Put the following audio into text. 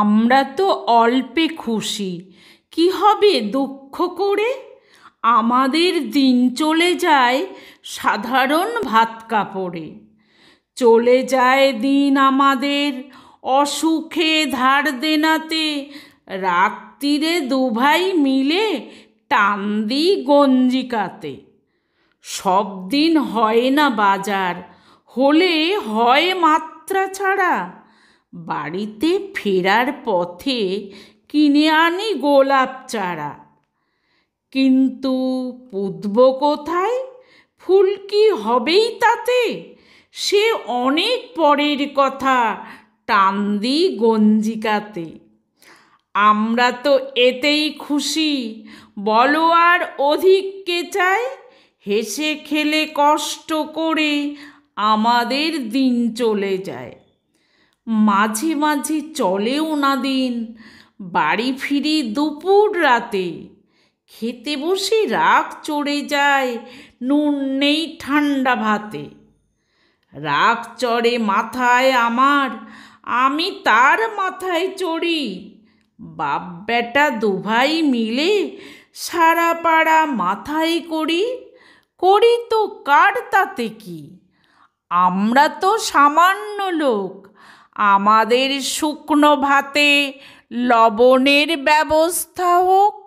আমরা তো অল্পে খুশি কি হবে দুঃখ করে আমাদের দিন চলে যায় সাধারণ ভাত কাপড়ে চলে যায় দিন আমাদের অসুখে ধার দেনাতে রাত্রিরে দুভাই মিলে টান দিই গঞ্জিকাতে সব দিন হয় না বাজার হলে হয় মাত্রা ছাড়া বাড়িতে ফেরার পথে কিনে আনি গোলাপ চারা কিন্তু পুতব কোথায় ফুল কি হবেই তাতে সে অনেক পরের কথা টান্দি গঞ্জিকাতে আমরা তো এতেই খুশি বলো আর অধিক কে চায় হেসে খেলে কষ্ট করে আমাদের দিন চলে যায় মাঝে মাঝে চলেও না দিন বাড়ি ফিরি দুপুর রাতে খেতে বসে রাগ চড়ে যায় নুন নেই ঠান্ডা ভাতে রাগ চড়ে মাথায় আমার আমি তার মাথায় চড়ি বাপ বেটা দুভাই মিলে সারা পাড়া মাথায় করি করি তো কার তাতে কি আমরা তো সামান্য লোক আমাদের শুকনো ভাতে লবণের ব্যবস্থা হোক